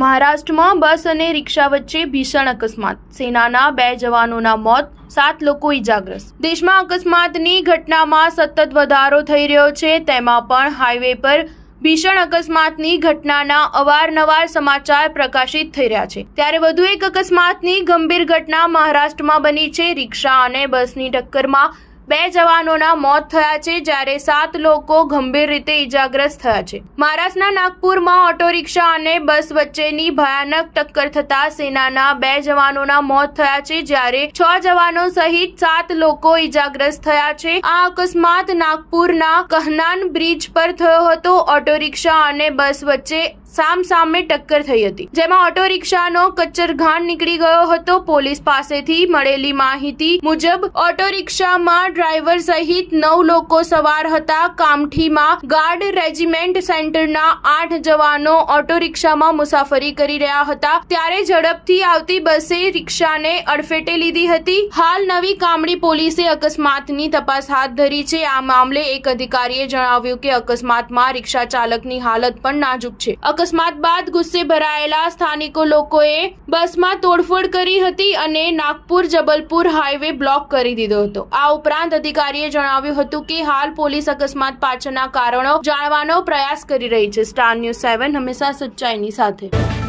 મહારાષ્ટ્રમાં બસ અને રિક્ષા વચ્ચે ભીષણ અકસ્માત સેનાના બે જવાનોના મોત સાત લોકો ઇજાગ્રસ્ત દેશમાં અકસ્માતની ઘટનામાં સતત વધારો થઈ રહ્યો છે તેમાં પણ હાઈવે પર ભીષણ અકસ્માતની ઘટનાના અવારનવાર સમાચાર પ્રકાશિત થઈ રહ્યા છે ત્યારે વધુ એક અકસ્માતની ગંભીર ઘટના મહારાષ્ટ્રમાં બની છે રિક્ષા અને બસની ટક્કરમાં બે જવાનોના મોત થયા છે જ્યારે સાત લોકો ગંભીર રીતે ઇજાગ્રસ્ત થયા છે મહારાષ્ટ્રના નાગપુરમાં ઓટો રિક્ષા અને બસ વચ્ચેની ભયાનક ટક્કર થતા સેનાના બે જવાનોના મોત થયા છે જ્યારે છ જવાનો સહિત સાત લોકો ઇજાગ્રસ્ત થયા છે આ અકસ્માત નાગપુરના કહનાન બ્રિજ પર થયો હતો ઓટો રિક્ષા અને બસ વચ્ચે સામસામે ટક્કર થઈ હતી જેમાં ઓટો રિક્ષાનો કચ્છર ઘાણ નીકળી ગયો હતો પોલીસ પાસેથી મળેલી માહિતી મુજબ ઓટો રિક્ષામાં ડ્રાઈવર સહિત નવ લોકો સવાર હતા કામઠીમાં ગાર્ડ રેજિમેન્ટ સેન્ટરના આઠ જવાનો ઓટો રિક્ષામાં મુસાફરી કરી રહ્યા હતા ત્યારે ઝડપથી આવતી બસે રિક્ષાને અડફેટે લીધી હતી હાલ નવી કામડી પોલીસે અકસ્માતની તપાસ હાથ ધરી છે આ મામલે એક અધિકારીએ જણાવ્યું કે અકસ્માતમાં રિક્ષા ચાલકની હાલત પણ નાજુક છે અકસ્માત બાદ ગુસ્સે ભરાયેલા સ્થાનિકો લોકોએ બસમાં તોડફોડ કરી હતી અને નાગપુર જબલપુર હાઈવે બ્લોક કરી દીધો હતો આ ઉપરાંત અધિકારીએ જણાવ્યું હતું કે હાલ પોલીસ અકસ્માત પાછળના કારણો જાણવાનો પ્રયાસ કરી રહી છે સ્ટાર ન્યૂઝ સેવન હંમેશા સચ્ચાઈની સાથે